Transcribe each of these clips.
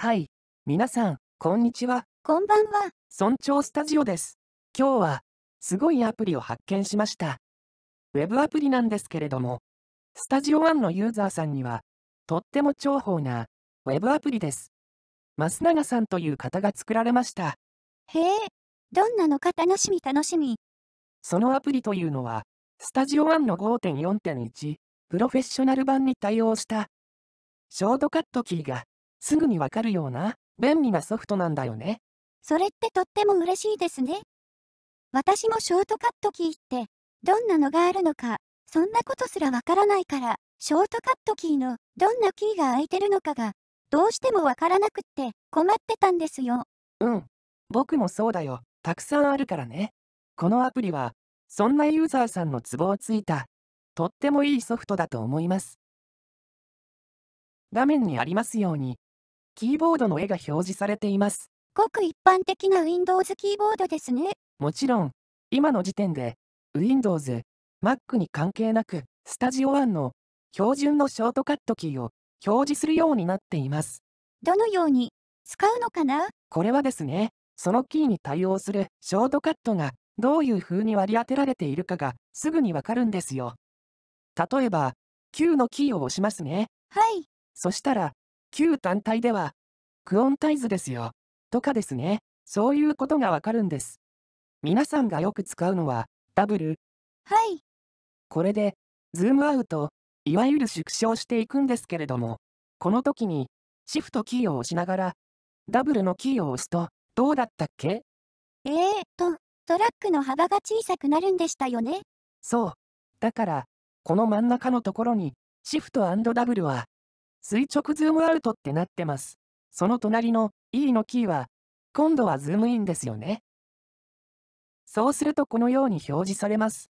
はい、皆さん、こんにちは。こんばんは。村長スタジオです。今日は、すごいアプリを発見しました。ウェブアプリなんですけれども、スタジオ1のユーザーさんには、とっても重宝な、ウェブアプリです。増永さんという方が作られました。へえ、どんなのか楽しみ楽しみ。そのアプリというのは、スタジオ1の5.4.1、プロフェッショナル版に対応した、ショートカットキーがすぐにわかるような、便利なソフトなんだよね。それってとっても嬉しいですね。私もショートカットキーって、どんなのがあるのか、そんなことすらわからないから、ショートカットキーのどんなキーが空いてるのかが、どうしてもわからなくって困ってたんですよ。うん。僕もそうだよ。たくさんあるからね。このアプリは、そんなユーザーさんのツボをついた、とってもいいソフトだと思います。画面にありますように、キーボードの絵が表示されています。ごく一般的な Windows キーボードですね。もちろん、今の時点で、Windows、Mac に関係なく、Studio One の標準のショートカットキーを表示するようになっています。どのように使うのかなこれはですね、そのキーに対応するショートカットがどういう風に割り当てられているかがすぐにわかるんですよ。例えば、9のキーを押しますね。はい。そしたら、旧単体では、クオンタイズですよ、とかですね、そういうことがわかるんです。皆さんがよく使うのは、ダブル。はい。これで、ズームアウト、いわゆる縮小していくんですけれども、この時に、シフトキーを押しながら、ダブルのキーを押すと、どうだったっけええー、と、トラックの幅が小さくなるんでしたよね。そう。だから、この真ん中のところに、シフトダブルは、垂直ズームアウトってなってます。その隣の E のキーは、今度はズームインですよね。そうするとこのように表示されます。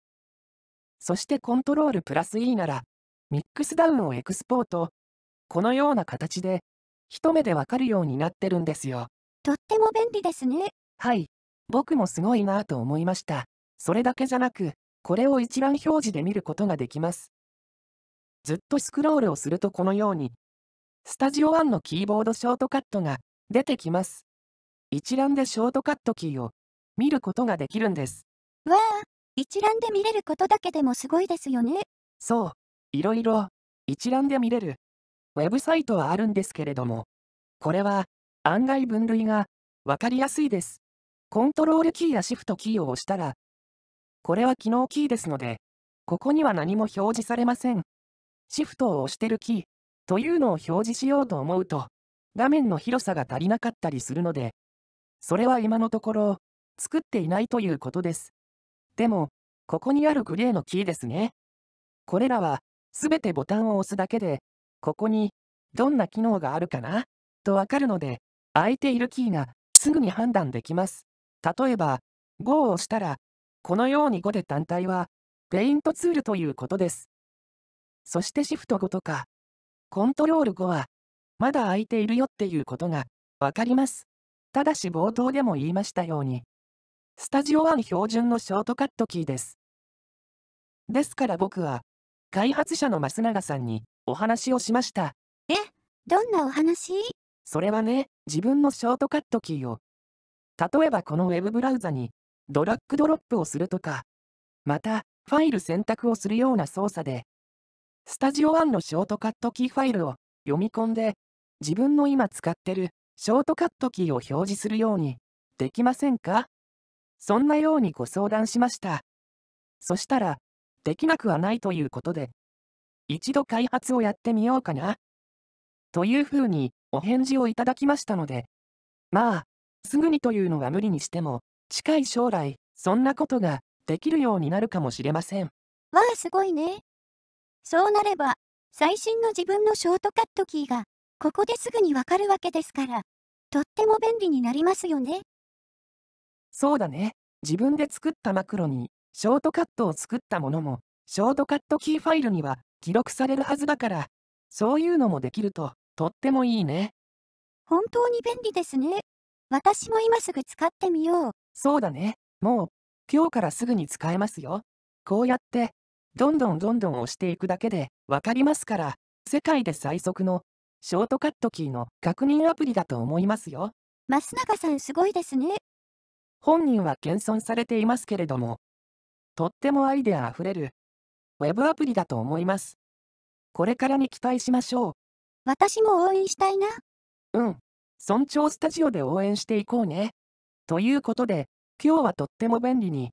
そしてコントロールプラス E なら、ミックスダウンをエクスポート。このような形で、一目でわかるようになってるんですよ。とっても便利ですね。はい。僕もすごいなぁと思いました。それだけじゃなく、これを一覧表示で見ることができます。ずっとスクロールをするとこのように、スタジオ1のキーボードショートカットが出てきます。一覧でショートカットキーを見ることができるんです。わあ、一覧で見れることだけでもすごいですよね。そう、いろいろ一覧で見れるウェブサイトはあるんですけれども、これは案外分類がわかりやすいです。コントロールキーやシフトキーを押したら、これは機能キーですので、ここには何も表示されません。シフトを押してるキーというのを表示しようと思うと、画面の広さが足りなかったりするので、それは今のところ、作っていないということです。でも、ここにあるグレーのキーですね。これらは、すべてボタンを押すだけで、ここに、どんな機能があるかな、とわかるので、空いているキーが、すぐに判断できます。例えば、5を押したら、このように5で単体は、ペイントツールということです。そしてシフト5とか、コントロール5は、まだ空いているよっていうことが、わかります。ただし冒頭でも言いましたように、スタジオ1標準のショートカットキーです。ですから僕は、開発者の増永さんにお話をしました。え、どんなお話それはね、自分のショートカットキーを、例えばこのウェブブラウザに、ドラッグドロップをするとか、また、ファイル選択をするような操作で、スタジオ1のショートカットキーファイルを読み込んで、自分の今使ってるショートカットキーを表示するようにできませんかそんなようにご相談しました。そしたら、できなくはないということで、一度開発をやってみようかな。というふうにお返事をいただきましたので、まあ、すぐにというのは無理にしても、近い将来、そんなことができるようになるかもしれません。わあ、すごいね。そうなれば、最新の自分のショートカットキーが、ここですぐにわかるわけですから、とっても便利になりますよね。そうだね。自分で作ったマクロに、ショートカットを作ったものも、ショートカットキーファイルには記録されるはずだから、そういうのもできると、とってもいいね。本当に便利ですね。私も今すぐ使ってみよう。そうだね。もう、今日からすぐに使えますよ。こうやって、どんどんどんどん押していくだけでわかりますから、世界で最速のショートカットキーの確認アプリだと思いますよ。増永さんすごいですね。本人は謙遜されていますけれども、とってもアイデアあふれる、ウェブアプリだと思います。これからに期待しましょう。私も応援したいな。うん。村長スタジオで応援していこうね。ということで、今日はとっても便利に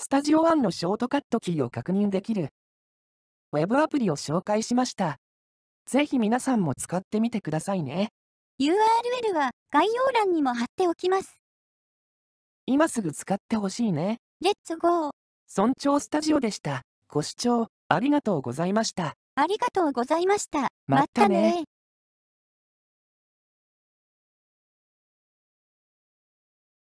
スタジオ1のショートカットキーを確認できる Web アプリを紹介しました。ぜひ皆さんも使ってみてくださいね。URL は概要欄にも貼っておきます。今すぐ使ってほしいね。レッツゴー尊重スタジオでした。ご視聴ありがとうございました。ありがとうございました。またね。またね